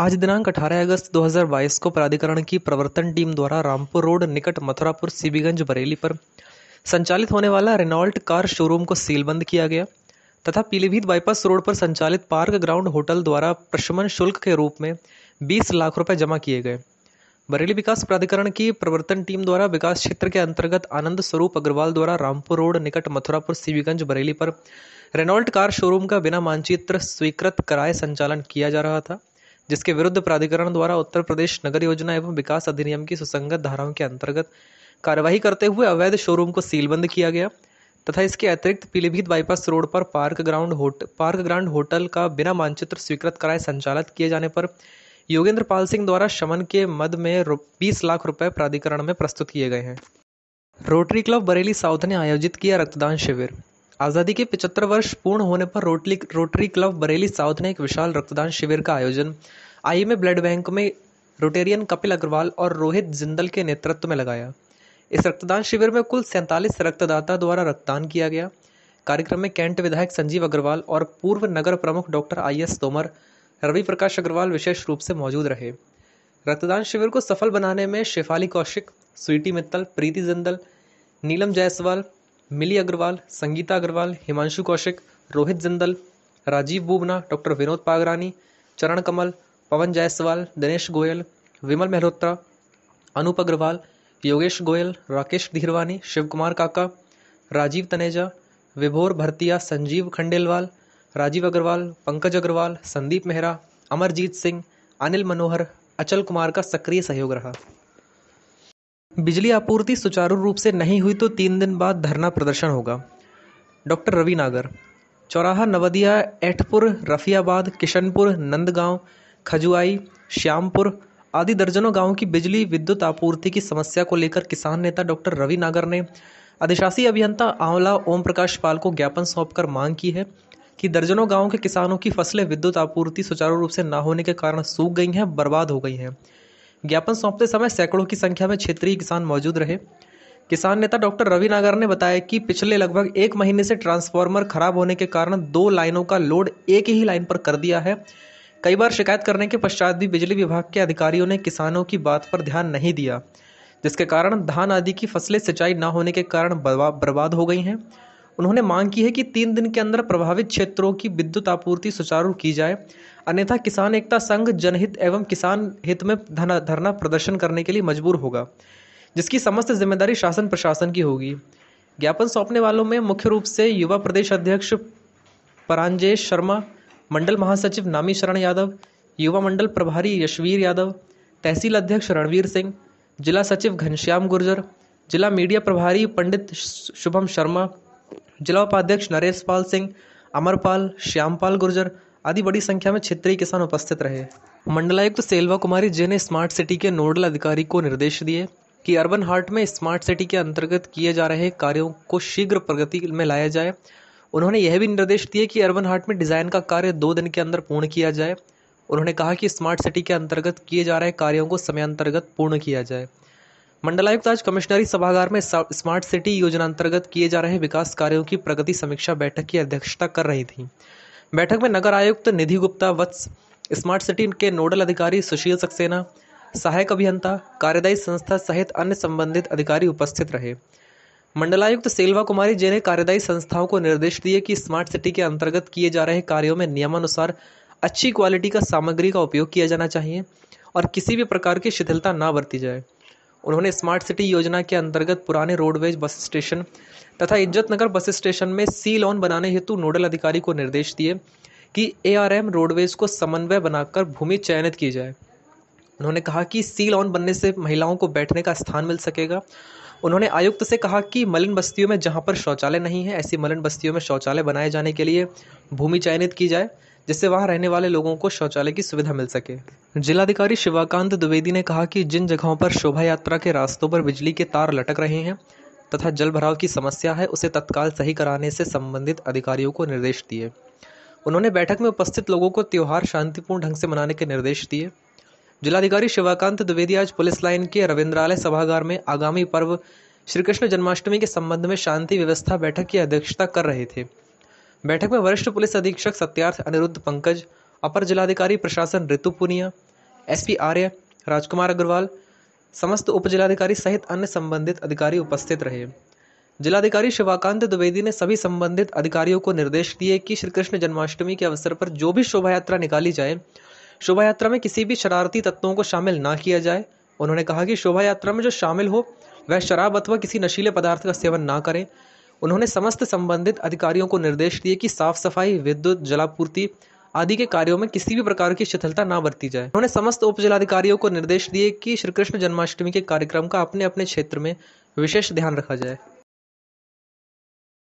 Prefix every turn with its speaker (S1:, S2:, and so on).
S1: आज दिनांक 18 अगस्त 2022 को प्राधिकरण की प्रवर्तन टीम द्वारा रामपुर रोड निकट मथुरापुर सीबीगंज बरेली पर संचालित होने वाला रेनॉल्ट कार शोरूम को सीलबंद किया गया तथा पीलीभीत बाईपास रोड पर संचालित पार्क ग्राउंड होटल द्वारा प्रशमन शुल्क के रूप में 20 लाख रुपए जमा किए गए बरेली विकास प्राधिकरण की प्रवर्तन टीम द्वारा विकास क्षेत्र के अंतर्गत आनंद स्वरूप अग्रवाल द्वारा रामपुर रोड निकट मथुरापुर सीबीगंज बरेली पर रेनॉल्ट कार शोरूम का बिना मानचित्र स्वीकृत कराए संचालन किया जा रहा था जिसके विरुद्ध प्राधिकरण द्वारा उत्तर प्रदेश नगर योजना एवं विकास अधिनियम की सुसंगत धाराओं के अंतर्गत कार्यवाही करते हुए अवैध शोरूम को सीलबंद किया गया तथा इसके अतिरिक्त पीलीभीत बाईपास रोड पर पार्क ग्राउंड होट पार्क ग्राउंड होटल का बिना मानचित्र स्वीकृत कराए संचालित किए जाने पर योगेंद्र पाल सिंह द्वारा शमन के मद में बीस लाख रुपए प्राधिकरण में प्रस्तुत किए गए हैं रोटरी क्लब बरेली साउथ ने आयोजित किया रक्तदान शिविर आज़ादी के 75 वर्ष पूर्ण होने पर रोटली रोटरी क्लब बरेली साउथ ने एक विशाल रक्तदान शिविर का आयोजन आई में ब्लड बैंक में रोटेरियन कपिल अग्रवाल और रोहित जिंदल के नेतृत्व में लगाया इस रक्तदान शिविर में कुल सैंतालीस रक्तदाता द्वारा रक्तदान किया गया कार्यक्रम में कैंट विधायक संजीव अग्रवाल और पूर्व नगर प्रमुख doctor I S Tomar Ravi Prakash Agarwal विशेष रूप से मौजूद रहे रक्तदान शिविर को सफल बनाने में शेफाली कौशिक स्वीटी मित्तल प्रीति जिंदल नीलम जायसवाल मिली अग्रवाल संगीता अग्रवाल हिमांशु कौशिक रोहित जिंदल राजीव बूबना डॉक्टर विनोद पागरानी चरण कमल पवन जायसवाल दिनेश गोयल विमल मेहरोत्रा अनूप अग्रवाल योगेश गोयल राकेश धीरवानी कुमार काका राजीव तनेजा विभोर भरतिया संजीव खंडेलवाल राजीव अग्रवाल पंकज अग्रवाल संदीप मेहरा अमरजीत सिंह अनिल मनोहर अचल कुमार का सक्रिय सहयोग रहा बिजली आपूर्ति सुचारू रूप से नहीं हुई तो तीन दिन बाद धरना प्रदर्शन होगा डॉक्टर रवि नागर चौराहा नवदिया एठपुर रफियाबाद किशनपुर नंदगांव खजुआई श्यामपुर आदि दर्जनों गांवों की बिजली विद्युत आपूर्ति की समस्या को लेकर किसान नेता डॉक्टर रवि नागर ने अधिशासी अभियंता आंवला ओम प्रकाश पाल को ज्ञापन सौंपकर मांग की है कि दर्जनों गांवों के किसानों की फसलें विद्युत आपूर्ति सुचारू रूप से न होने के कारण सूख गई हैं बर्बाद हो गई हैं ज्ञापन सौंपते समय सैकड़ों की संख्या में क्षेत्रीय किसान मौजूद रहे किसान नेता डॉक्टर रवि नागर ने बताया कि पिछले लगभग एक महीने से ट्रांसफार्मर खराब होने के कारण दो लाइनों का लोड एक ही लाइन पर कर दिया है कई बार शिकायत करने के पश्चात भी बिजली विभाग के अधिकारियों ने किसानों की बात पर ध्यान नहीं दिया जिसके कारण धान आदि की फसलें सिंचाई न होने के कारण बर्बाद हो गई हैं उन्होंने मांग की है कि तीन दिन के अंदर प्रभावित क्षेत्रों की विद्युत आपूर्ति सुचारू की जाए अन्यथा किसान एकता संघ जनहित एवं किसान हित में धरना प्रदर्शन करने के लिए मजबूर होगा जिसकी समस्त जिम्मेदारी शासन प्रशासन की होगी ज्ञापन सौंपने वालों में मुख्य रूप से युवा प्रदेश अध्यक्ष परांजेश शर्मा मंडल महासचिव नामी शरण यादव युवा मंडल प्रभारी यशवीर यादव तहसील अध्यक्ष रणवीर सिंह जिला सचिव घनश्याम गुर्जर जिला मीडिया प्रभारी पंडित शुभम शर्मा जिला उपाध्यक्ष नरेश पाल सिंह अमरपाल श्यामपाल गुर्जर आदि बड़ी संख्या में क्षेत्रीय किसान उपस्थित रहे मंडलायुक्त सेलवा कुमारी जी ने स्मार्ट सिटी के नोडल अधिकारी को निर्देश दिए कि अर्बन हार्ट में स्मार्ट सिटी के अंतर्गत किए जा रहे कार्यों को शीघ्र प्रगति में लाया जाए उन्होंने यह भी निर्देश दिए कि अर्बन हार्ट में डिज़ाइन का कार्य दो दिन के अंदर पूर्ण किया जाए उन्होंने कहा कि स्मार्ट सिटी के अंतर्गत किए जा रहे कार्यों को समय अंतर्गत पूर्ण किया जाए मंडलायुक्त आज कमिश्नरी सभागार में स्मार्ट सिटी योजना अंतर्गत किए जा रहे विकास कार्यों की प्रगति समीक्षा बैठक की अध्यक्षता कर रही थी बैठक में नगर आयुक्त निधि गुप्ता वत्स स्मार्ट सिटी के नोडल अधिकारी सुशील सक्सेना सहायक अभियंता कार्यदायी संस्था सहित अन्य संबंधित अधिकारी उपस्थित रहे मंडलायुक्त सेल्वा कुमारी जी ने कार्यदायी संस्थाओं को निर्देश दिए कि स्मार्ट सिटी के अंतर्गत किए जा रहे कार्यों में नियमानुसार अच्छी क्वालिटी का सामग्री का उपयोग किया जाना चाहिए और किसी भी प्रकार की शिथिलता ना बरती जाए उन्होंने स्मार्ट सिटी योजना के अंतर्गत पुराने रोडवेज बस स्टेशन तथा इज्जत नगर बस स्टेशन में सी लॉन बनाने हेतु नोडल अधिकारी को निर्देश दिए कि ए रोडवेज को समन्वय बनाकर भूमि चयनित की जाए उन्होंने कहा कि सी लॉन बनने से महिलाओं को बैठने का स्थान मिल सकेगा उन्होंने आयुक्त से कहा कि मलिन बस्तियों में जहाँ पर शौचालय नहीं है ऐसी मलिन बस्तियों में शौचालय बनाए जाने के लिए भूमि चयनित की जाए जिससे वहां रहने वाले लोगों को शौचालय की सुविधा मिल सके जिलाधिकारी शिवाकांत द्विवेदी ने कहा कि जिन जगहों पर शोभा यात्रा के रास्तों पर बिजली के तार लटक रहे हैं तथा जल भराव की समस्या है उसे तत्काल सही कराने से संबंधित अधिकारियों को निर्देश दिए उन्होंने बैठक में उपस्थित लोगों को त्यौहार शांतिपूर्ण ढंग से मनाने के निर्देश दिए जिलाधिकारी शिवाकांत द्विवेदी आज पुलिस लाइन के रविंद्रालय सभागार में आगामी पर्व श्री कृष्ण जन्माष्टमी के संबंध में शांति व्यवस्था बैठक की अध्यक्षता कर रहे थे बैठक में वरिष्ठ पुलिस अधीक्षक सत्यार्थ अनिरुद्ध पंकज अपर जिलाधिकारी प्रशासन ऋतु पुनिया एस आर्य राजकुमार अग्रवाल समस्त जिलाधिकारी सहित अन्य संबंधित अधिकारी उपस्थित रहे जिलाधिकारी शिवाकांत द्विवेदी ने सभी संबंधित अधिकारियों को निर्देश दिए कि श्री कृष्ण जन्माष्टमी के अवसर पर जो भी शोभा यात्रा निकाली जाए शोभा यात्रा में किसी भी शरारती तत्वों को शामिल ना किया जाए उन्होंने कहा कि शोभा यात्रा में जो शामिल हो वह शराब अथवा किसी नशीले पदार्थ का सेवन ना करें उन्होंने समस्त संबंधित अधिकारियों को निर्देश दिए कि साफ सफाई विद्युत जलापूर्ति आदि के कार्यों में किसी भी प्रकार की शिथिलता ना बरती जाए उन्होंने समस्त उप जिलाधिकारियों को निर्देश दिए कि श्री कृष्ण जन्माष्टमी के कार्यक्रम का अपने अपने क्षेत्र में विशेष ध्यान रखा जाए